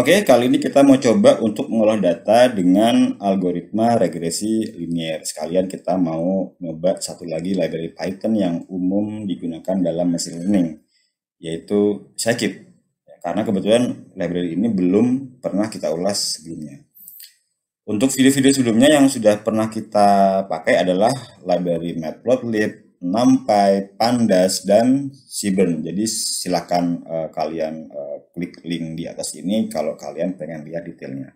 Oke, kali ini kita mau coba untuk mengolah data dengan algoritma regresi linier. Sekalian kita mau nyoba satu lagi library Python yang umum digunakan dalam machine learning, yaitu Scikit. Ya, karena kebetulan library ini belum pernah kita ulas sebelumnya. Untuk video-video sebelumnya yang sudah pernah kita pakai adalah library matplotlib, NumPy, Pandas, dan Seaburn. Jadi silakan uh, kalian uh, klik link di atas ini kalau kalian pengen lihat detailnya.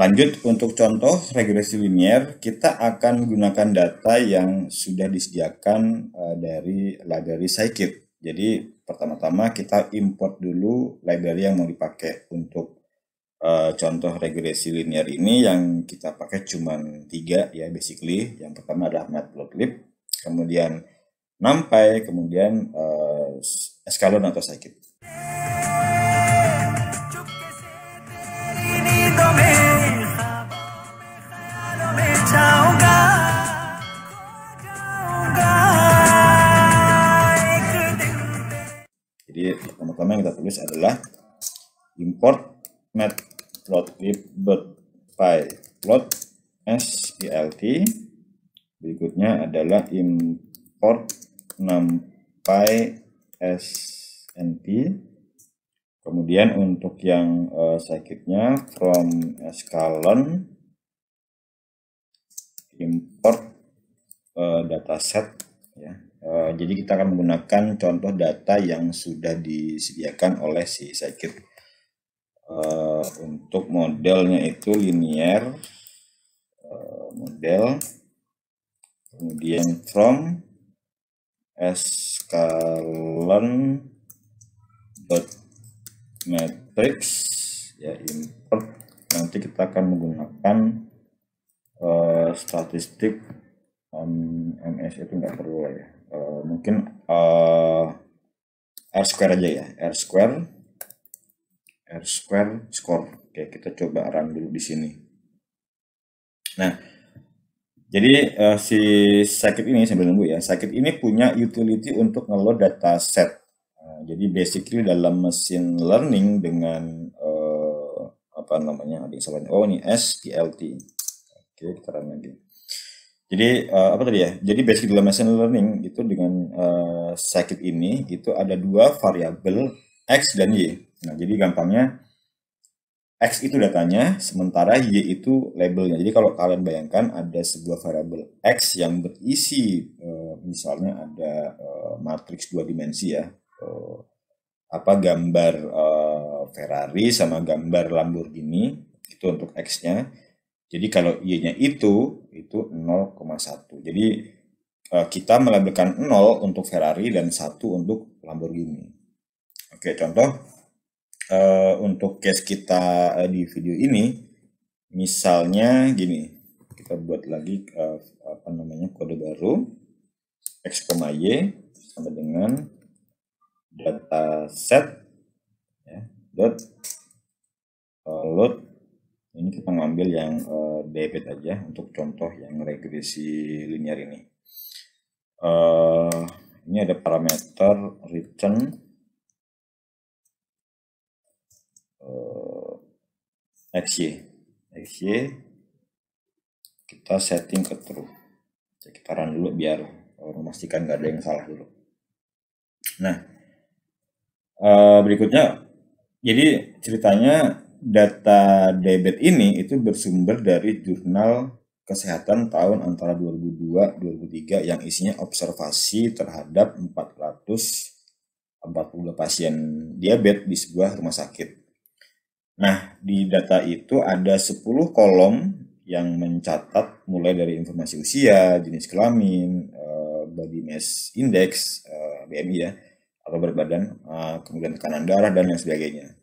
Lanjut untuk contoh regresi linier, kita akan gunakan data yang sudah disediakan uh, dari library scikit. Jadi pertama-tama kita import dulu library yang mau dipakai untuk contoh regresi linear ini yang kita pakai cuma tiga ya basically. Yang pertama adalah matplotlib, kemudian nampai, kemudian uh, eskalon atau sakit. Jadi pertama-tama yang kita tulis adalah import matplotlib.py plot splt Berikutnya adalah import numpy snp. Kemudian untuk yang uh, eh, sakitnya from escalon import uh, dataset ya. Uh, jadi kita akan menggunakan contoh data yang sudah disediakan oleh si sakit uh, untuk modelnya itu linear uh, model kemudian from escalon dot matrix ya import nanti kita akan menggunakan uh, statistik um, ms itu nggak perlu ya uh, mungkin uh, r square aja ya r square r square score oke kita coba run dulu di sini nah jadi uh, si sakit ini sambil nunggu ya, Sakit ini punya utility untuk ngeload data set. Uh, jadi basically dalam mesin learning dengan uh, apa namanya? ada yang Oh ini SPLT. Oke, okay, kita run lagi. Jadi uh, apa tadi ya? Jadi basic dalam machine learning itu dengan uh, Scikit ini itu ada dua variabel x dan y. Nah, jadi gampangnya X itu datanya, sementara Y itu labelnya. Jadi kalau kalian bayangkan ada sebuah variabel X yang berisi, eh, misalnya ada eh, matriks dua dimensi ya, eh, apa gambar Ferrari sama gambar Lamborghini, itu untuk X-nya. Jadi kalau Y-nya itu, itu 0,1. Jadi kita melabelkan 0 untuk Ferrari dan 1 untuk Lamborghini. Oke, contoh Eh, untuk case kita uh, di video ini misalnya gini kita buat lagi uh, apa namanya kode baru x, y sama dengan data set ya, dot uh, load ini kita ngambil yang uh, debit aja untuk contoh yang regresi linear ini uh, ini ada parameter return uh, XY. XY kita setting ke true. sekitaran kita dulu biar memastikan gak ada yang salah dulu. Nah, uh, berikutnya, jadi ceritanya data debit ini itu bersumber dari jurnal kesehatan tahun antara 2002-2003 yang isinya observasi terhadap 442 pasien diabetes di sebuah rumah sakit. Nah, di data itu ada 10 kolom yang mencatat mulai dari informasi usia, jenis kelamin, eh, body mass index, eh, BMI ya, atau berat badan, eh, kemudian tekanan darah dan lain sebagainya.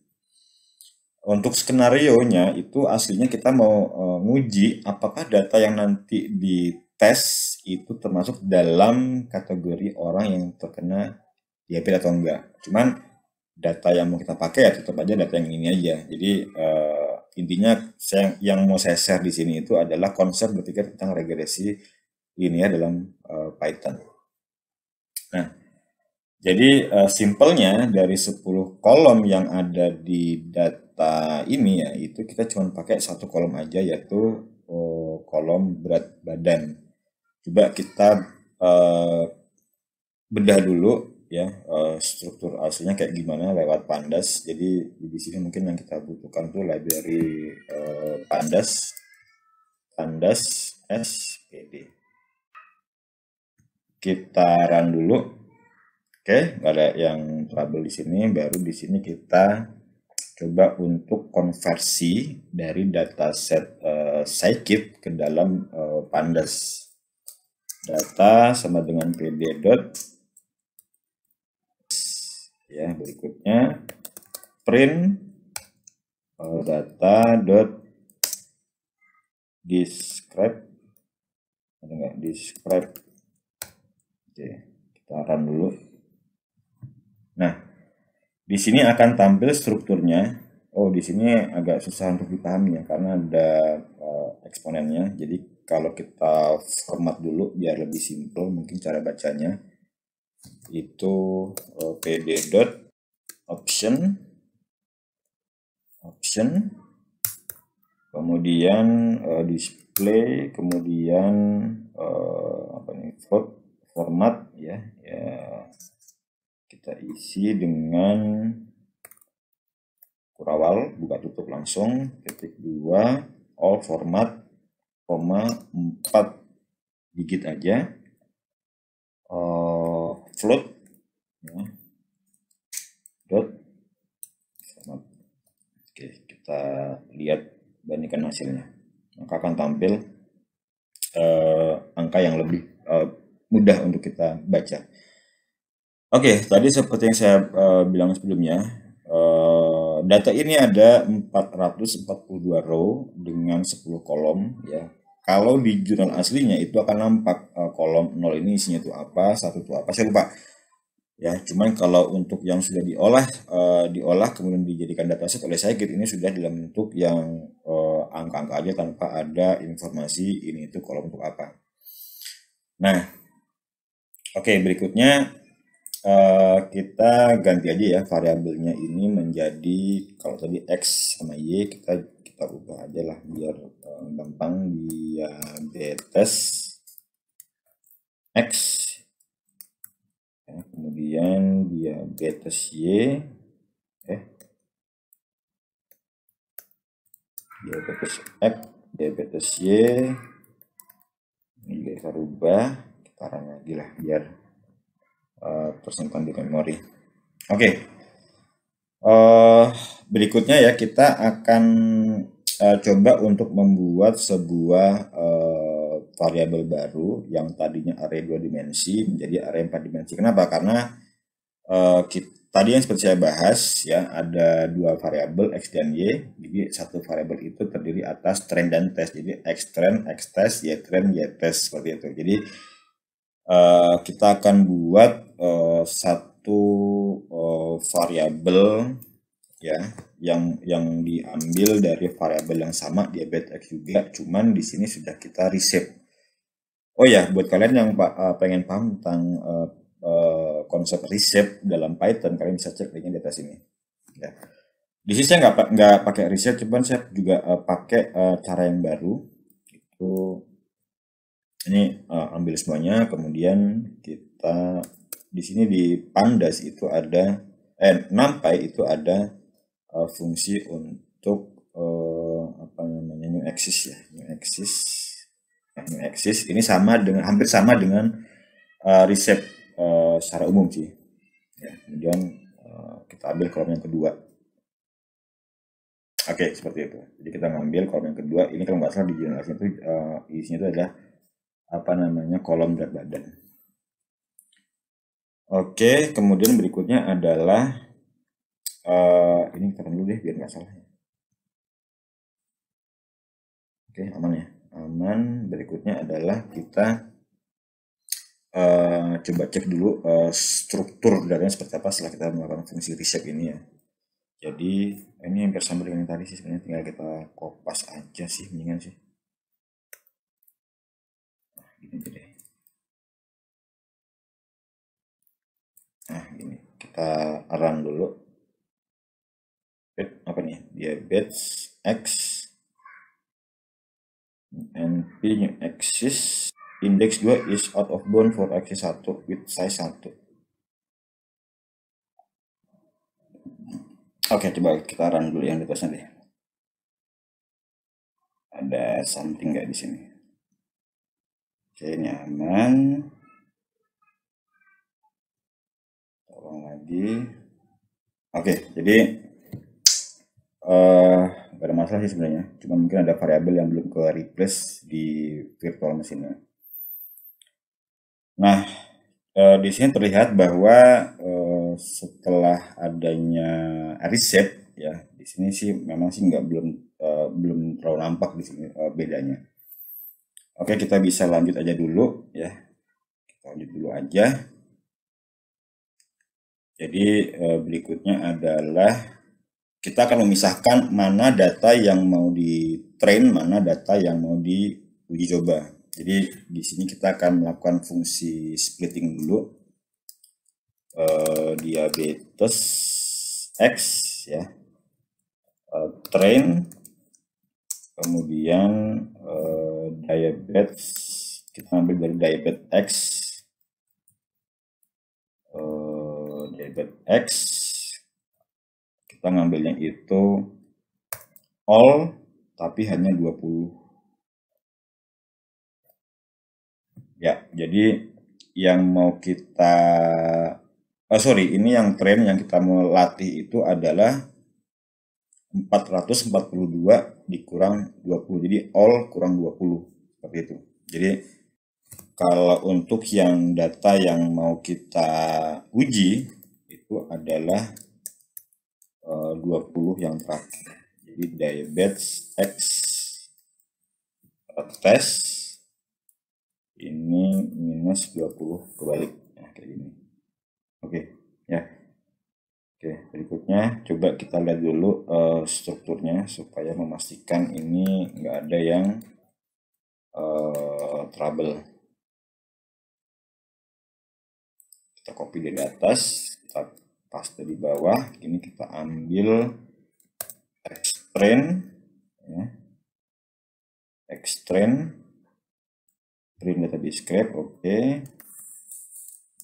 Untuk skenario-nya itu aslinya kita mau nguji apakah data yang nanti dites itu termasuk dalam kategori orang yang terkena diabetes atau enggak. Cuman data yang mau kita pakai ya tetap aja data yang ini aja. Jadi uh, intinya saya, yang mau saya share di sini itu adalah konsep berpikir tentang regresi linear dalam uh, Python. Nah, jadi uh, simpelnya dari 10 kolom yang ada di data ini ya itu kita cuma pakai satu kolom aja yaitu uh, kolom berat badan. Coba kita uh, bedah dulu ya eh, struktur aslinya kayak gimana lewat pandas jadi di sini mungkin yang kita butuhkan tuh library uh, pandas pandas spd kita run dulu oke okay, ada yang trouble di sini baru di sini kita coba untuk konversi dari dataset uh, scikit ke dalam uh, pandas data sama dengan pd dot ya berikutnya print eh, data dot describe ada enggak describe oke kita akan dulu nah di sini akan tampil strukturnya oh di sini agak susah untuk dipahami ya karena ada uh, eksponennya jadi kalau kita format dulu biar lebih simple mungkin cara bacanya itu eh, pd dot option option kemudian uh, display kemudian uh, apa ini format ya ya kita isi dengan kurawal buka tutup langsung ketik dua all format koma 4 digit aja uh, float ya. dot sama oke kita lihat bandingkan hasilnya maka akan tampil uh, angka yang lebih uh, mudah untuk kita baca oke okay, tadi seperti yang saya uh, bilang sebelumnya uh, data ini ada 442 row dengan 10 kolom ya kalau di jurnal aslinya itu akan nampak uh, kolom nol ini isinya itu apa, satu itu apa, saya lupa. Ya, cuman kalau untuk yang sudah diolah, uh, diolah kemudian dijadikan dataset oleh saya ini sudah dalam bentuk yang eh, angka-angka uh, aja tanpa ada informasi ini itu kolom untuk apa. Nah, oke okay, berikutnya Uh, kita ganti aja ya variabelnya ini menjadi kalau tadi x sama y kita kita ubah aja lah biar uh, gampang diabetes X ya, kemudian diabetes Y eh diabetes X diabetes Y ini kita ubah kita run lagi lah biar uh, tersimpan di memori oke okay. Uh, berikutnya ya kita akan uh, coba untuk membuat sebuah uh, variabel baru yang tadinya array dua dimensi menjadi array empat dimensi. Kenapa? Karena uh, kita, tadi yang seperti saya bahas ya ada dua variabel x dan y. Jadi satu variabel itu terdiri atas trend dan test. Jadi x trend, x test, y trend, y test seperti itu. Jadi uh, kita akan buat uh, satu uh, variabel ya yang yang diambil dari variabel yang sama diabetes juga cuman di sini sudah kita reshape oh ya buat kalian yang uh, pengen paham tentang uh, uh, konsep reshape dalam Python kalian bisa cek linknya di atas ini ya di sini saya nggak nggak pakai reshape cuman saya juga uh, pakai uh, cara yang baru itu ini uh, ambil semuanya kemudian kita di sini di pandas itu ada eh nampai itu ada uh, fungsi untuk uh, apa namanya new axis ya new axis nah, new axis ini sama dengan hampir sama dengan uh, eh, resep uh, secara umum sih ya, kemudian uh, kita ambil kolom yang kedua oke okay, seperti itu jadi kita ngambil kolom yang kedua ini kalau nggak salah di jurnalisnya itu uh, isinya itu adalah apa namanya kolom berat badan Oke, kemudian berikutnya adalah uh, ini kita dulu deh biar nggak salah. Ya. Oke, aman ya. Aman. Berikutnya adalah kita uh, coba cek dulu uh, struktur darinya seperti apa setelah kita melakukan fungsi riset ini ya. Jadi ini yang sama dengan yang tadi sih sebenarnya tinggal kita kopas aja sih mendingan sih. Nah, gini deh. Nah, ini kita run dulu. Apa nih? Dia bits X and P new axis index 2 is out of bound for axis 1 with size 1. Oke, okay, coba kita run dulu yang di atas nanti. Ada something nggak di sini? Oke, ini aman. potong lagi oke jadi uh, ada masalah sih sebenarnya cuma mungkin ada variabel yang belum ke replace di virtual mesinnya nah uh, di sini terlihat bahwa uh, setelah adanya reset ya di sini sih memang sih nggak belum uh, belum terlalu nampak di sini uh, bedanya oke kita bisa lanjut aja dulu ya kita lanjut dulu aja jadi eh, berikutnya adalah kita akan memisahkan mana data yang mau di train, mana data yang mau di uji coba. Jadi di sini kita akan melakukan fungsi splitting dulu. E, diabetes X ya. E, train kemudian e, diabetes kita ambil dari diabetes X related X kita ngambilnya itu all tapi hanya 20 ya jadi yang mau kita oh sorry ini yang tren yang kita mau latih itu adalah 442 dikurang 20 jadi all kurang 20 seperti itu jadi kalau untuk yang data yang mau kita uji itu adalah eh, uh, 20 yang terakhir jadi diabetes X eh, test ini minus 20 kebalik nah, kayak gini oke ya oke berikutnya coba kita lihat dulu uh, strukturnya supaya memastikan ini enggak ada yang uh, trouble kita copy dari atas start paste di bawah ini kita ambil extrain ya. extrain print database scrape oke okay.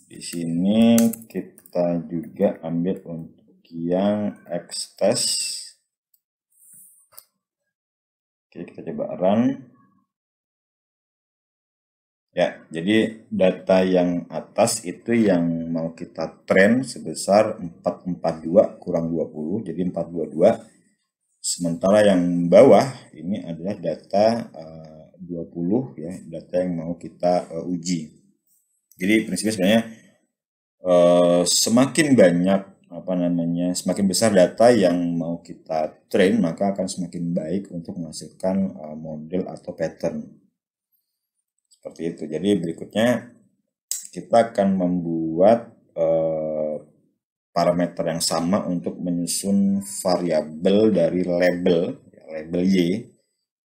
di sini kita juga ambil untuk yang x test oke okay, kita coba run Ya, jadi data yang atas itu yang mau kita trend sebesar 442 kurang 20, jadi 422. Sementara yang bawah ini adalah data eh, uh, 20 ya, data yang mau kita uh, uji. Jadi prinsipnya sebenarnya uh, semakin banyak apa namanya, semakin besar data yang mau kita train, maka akan semakin baik untuk menghasilkan uh, model atau pattern. Seperti itu. Jadi berikutnya kita akan membuat eh, parameter yang sama untuk menyusun variabel dari label, ya, label Y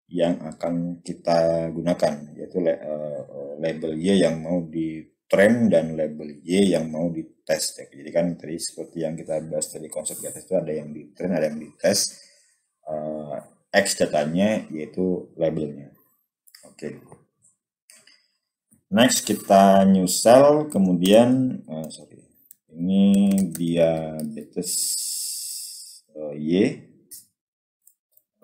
yang akan kita gunakan, yaitu eh, label Y yang mau di trend dan label Y yang mau di ya Jadi kan tadi seperti yang kita bahas tadi konsep di atas itu ada yang di trend, ada yang di test. Eh, X datanya yaitu labelnya. Oke. Okay next kita new cell kemudian uh, sorry ini diabetes uh, eh, Y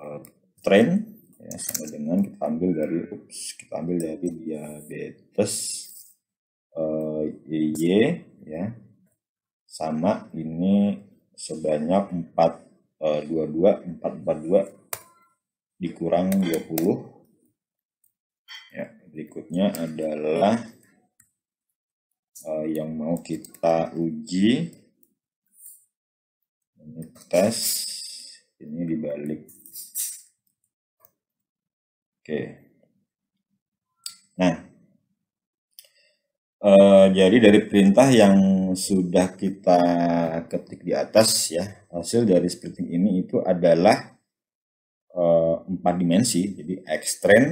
uh, trend ya sama dengan kita ambil dari ups kita ambil dari diabetes uh, y ya sama ini sebanyak 4 uh, 22 442 dikurang 20 berikutnya adalah uh, yang mau kita uji ini tes ini dibalik oke nah uh, jadi dari perintah yang sudah kita ketik di atas ya hasil dari splitting ini itu adalah eh, empat uh, dimensi jadi ekstrem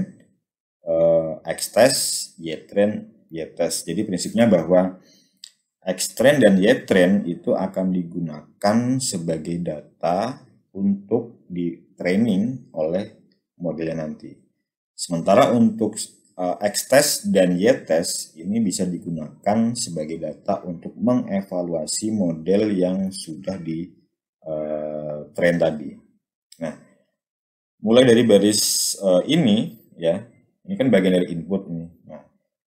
uh, X test, Y trend, Y test. Jadi prinsipnya bahwa X trend dan Y trend itu akan digunakan sebagai data untuk di training oleh modelnya nanti. Sementara untuk uh, eh, X test dan Y test ini bisa digunakan sebagai data untuk mengevaluasi model yang sudah di uh, tadi. Nah, mulai dari baris eh, ini ya ini kan bagian dari input ini. Nah,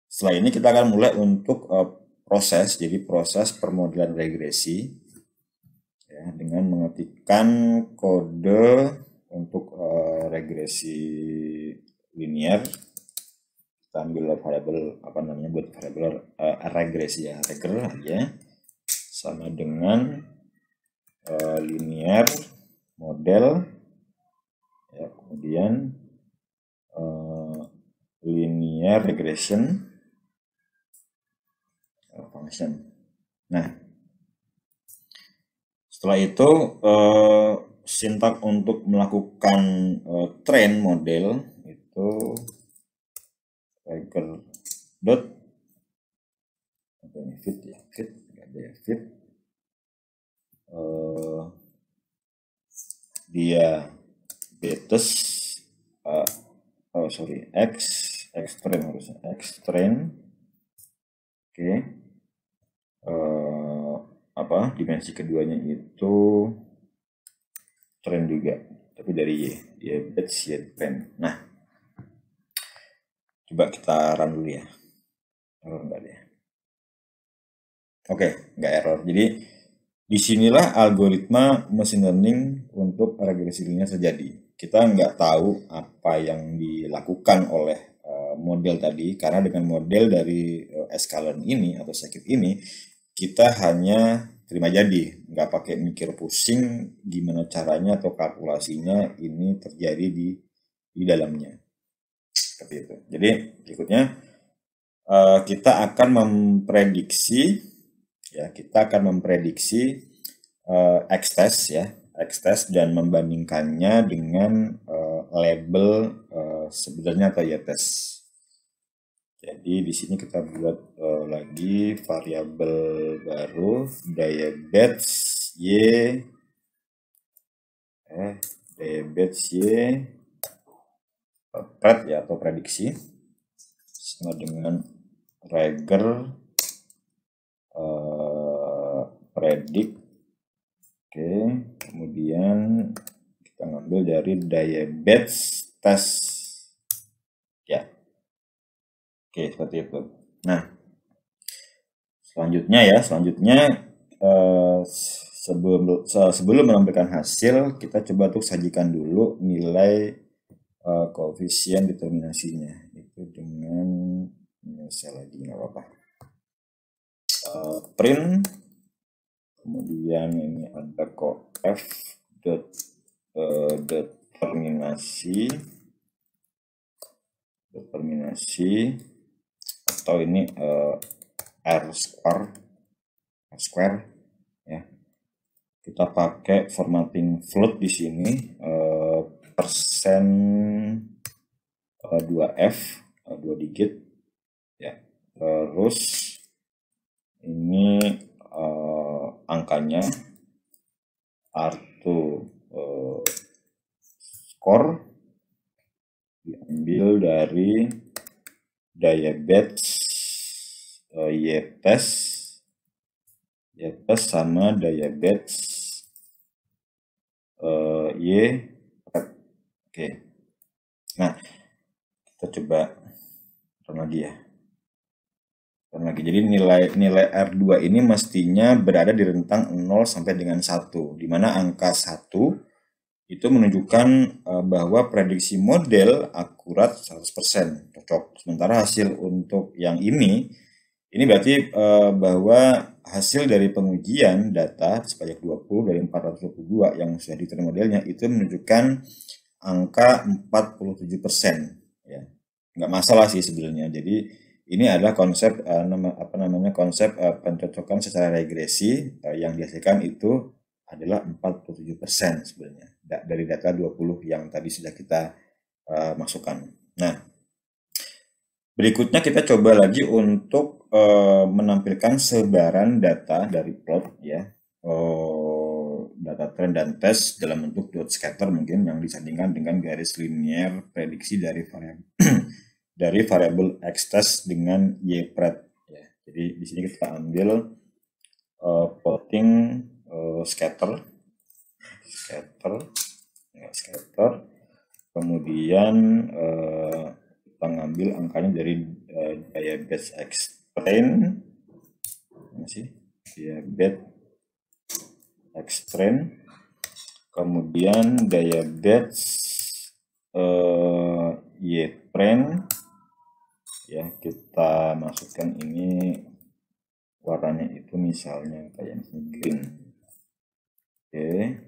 setelah ini kita akan mulai untuk uh, proses, jadi proses permodelan regresi ya, dengan mengetikkan kode untuk uh, regresi linear kita ambil variabel apa namanya buat variabel uh, regresi ya regger ya sama dengan uh, linear model ya kemudian linear regression function. Nah, setelah itu eh, sintak untuk melakukan eh, train model itu tiger dot apa ini fit ya fit nggak ada ya fit eh, dia betes uh, eh, oh sorry x ekstrim harusnya ekstrim oke uh, apa dimensi keduanya itu tren juga tapi dari y y batch y trend nah coba kita run dulu ya error enggak ya oke okay, enggak error jadi disinilah algoritma machine learning untuk regresi linear terjadi kita nggak tahu apa yang dilakukan oleh model tadi karena dengan model dari eh, eskalon ini atau sakit ini kita hanya terima jadi nggak pakai mikir pusing gimana caranya atau kalkulasinya ini terjadi di di dalamnya seperti itu jadi berikutnya eh, kita akan memprediksi ya kita akan memprediksi eh, x test ya x test dan membandingkannya dengan label sebenarnya atau y test jadi di sini kita buat uh, lagi variabel baru diabetes y eh diabetes y pred ya atau prediksi sama dengan Rager uh, predik oke kemudian kita ngambil dari diabetes test Oke, seperti itu. Nah, selanjutnya ya, selanjutnya eh, sebelum sebelum menampilkan hasil, kita coba untuk sajikan dulu nilai eh, koefisien determinasinya itu dengan saya lagi nggak apa-apa. Eh, print kemudian ini ada koef dot determinasi determinasi atau ini uh, R square R square ya kita pakai formatting float di sini uh, persen uh, 2F uh, 2 digit ya terus ini uh, angkanya R2 uh, score diambil dari diabetes uh, yepes yepes sama diabetes uh, eh, Y oke okay. nah kita coba run lagi ya run lagi jadi nilai nilai R2 ini mestinya berada di rentang 0 sampai dengan 1 dimana angka 1 itu menunjukkan eh, bahwa prediksi model akurat 100% cocok. Sementara hasil untuk yang ini ini berarti eh, bahwa hasil dari pengujian data sebanyak 20 dari 422 yang sudah diterima modelnya itu menunjukkan angka 47%, ya. Nggak masalah sih sebenarnya. Jadi ini adalah konsep eh, apa namanya konsep pencocokan secara regresi yang dihasilkan itu adalah 47% sebenarnya dari data 20 yang tadi sudah kita uh, masukkan. Nah, berikutnya kita coba lagi untuk uh, menampilkan sebaran data dari plot ya. Uh, data trend dan tes dalam bentuk dot scatter mungkin yang disandingkan dengan garis linear prediksi dari variabel dari variabel x test dengan y pred ya. Jadi di sini kita ambil uh, plotting uh, scatter scatter ya, scatter kemudian eh, kita ngambil angkanya dari eh, diabetes extreme masih diabetes extreme kemudian diabetes eh, y ya kita masukkan ini warnanya itu misalnya kayak green oke okay.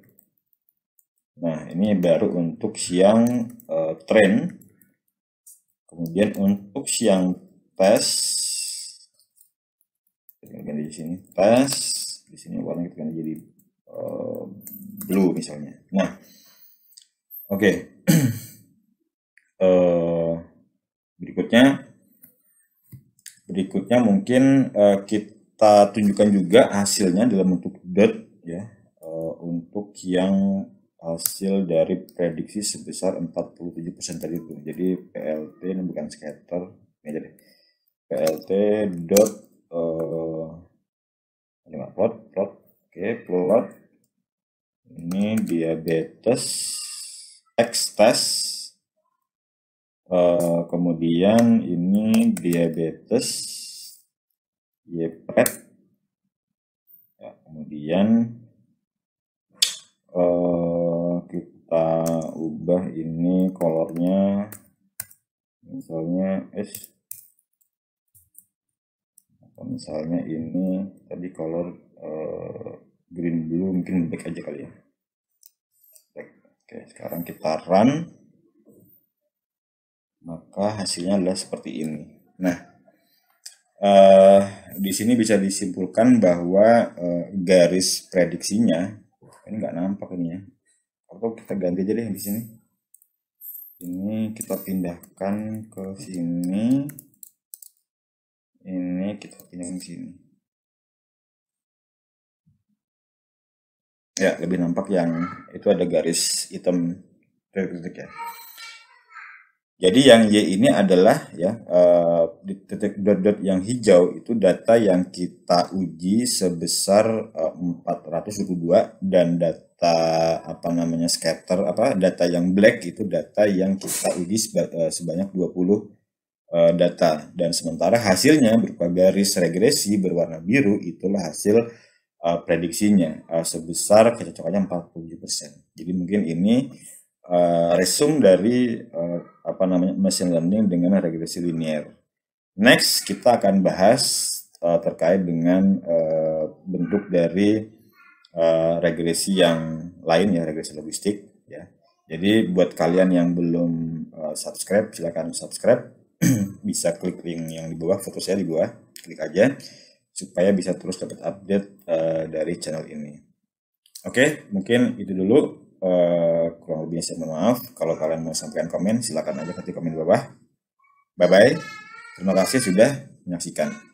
Nah, ini baru untuk siang uh, train. Kemudian untuk siang tes kita ganti di sini tes di sini warna kita ganti jadi uh, blue misalnya. Nah, oke. Okay. uh, eh, berikutnya berikutnya mungkin uh, kita tunjukkan juga hasilnya dalam bentuk dot ya uh, untuk yang hasil dari prediksi sebesar 47% tadi itu. Jadi PLT ini bukan scatter, ini jadi PLT dot uh, plot plot oke okay, plot ini diabetes X test uh, eh, kemudian ini diabetes YPET ya, kemudian uh, kita ubah ini kolornya misalnya es atau misalnya ini tadi color uh, eh, green blue mungkin black aja kali ya black oke sekarang kita run maka hasilnya adalah seperti ini nah uh, di sini bisa disimpulkan bahwa uh, garis prediksinya ini nggak nampak ini ya atau kita ganti aja deh di sini ini kita pindahkan ke sini ini kita pindahkan ke sini ya lebih nampak yang itu ada garis hitam titik ya jadi yang Y ini adalah ya uh, titik dot-dot yang hijau itu data yang kita uji sebesar eh, uh, 422 dan data data apa namanya scatter apa data yang black itu data yang kita uji e, sebanyak 20 e, data dan sementara hasilnya berupa garis regresi berwarna biru itulah hasil e, prediksinya sebesar kecocokannya 47%. Jadi mungkin ini uh, resume dari uh, apa namanya machine learning dengan regresi linear. Next kita akan bahas terkait dengan bentuk dari Eh, regresi yang lain ya regresi logistik ya. Jadi buat kalian yang belum uh, subscribe silahkan subscribe bisa klik link yang di bawah foto saya di bawah klik aja supaya bisa terus dapat update uh, dari channel ini. Oke, okay, mungkin itu dulu uh, kurang lebihnya saya mohon maaf. Kalau kalian mau sampaikan komen silahkan aja ketik komen di bawah. Bye bye. Terima kasih sudah menyaksikan.